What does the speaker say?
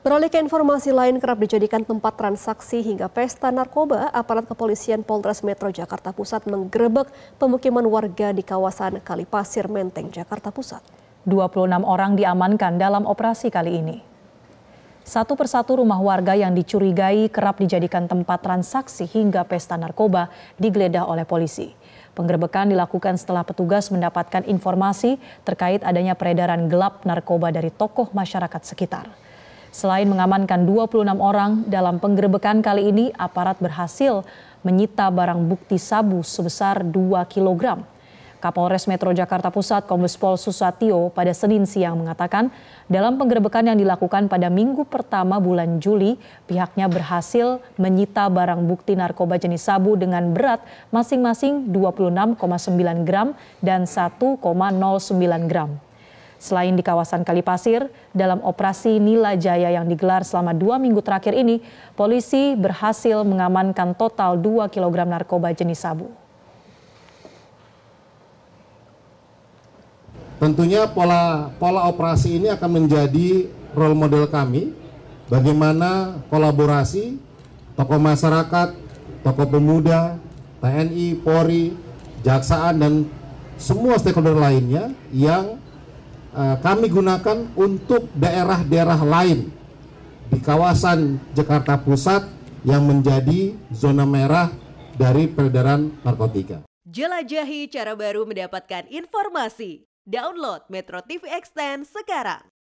Beralih ke informasi lain, kerap dijadikan tempat transaksi hingga pesta narkoba, aparat kepolisian Polres Metro Jakarta Pusat menggerebek pemukiman warga di kawasan Kalipasir, Menteng, Jakarta Pusat. 26 orang diamankan dalam operasi kali ini. Satu persatu rumah warga yang dicurigai kerap dijadikan tempat transaksi hingga pesta narkoba digeledah oleh polisi. Penggerebekan dilakukan setelah petugas mendapatkan informasi terkait adanya peredaran gelap narkoba dari tokoh masyarakat sekitar. Selain mengamankan 26 orang, dalam penggerebekan kali ini aparat berhasil menyita barang bukti sabu sebesar 2 kg. Kapolres Metro Jakarta Pusat Kombes Pol Susatyo pada Senin siang mengatakan, dalam penggerebekan yang dilakukan pada minggu pertama bulan Juli, pihaknya berhasil menyita barang bukti narkoba jenis sabu dengan berat masing-masing 26,9 gram dan 1,09 gram. Selain di kawasan Kalipasir, dalam operasi Nila Jaya yang digelar selama dua minggu terakhir ini, polisi berhasil mengamankan total 2 kg narkoba jenis sabu. Tentunya pola pola operasi ini akan menjadi role model kami bagaimana kolaborasi tokoh masyarakat, tokoh pemuda, TNI, Polri, Jaksaan dan semua stakeholder lainnya yang Eh, kami gunakan untuk daerah-daerah lain di kawasan Jakarta Pusat yang menjadi zona merah dari peredaran narkotika. Jelajahi cara baru mendapatkan informasi. Download Metro TV Extend sekarang.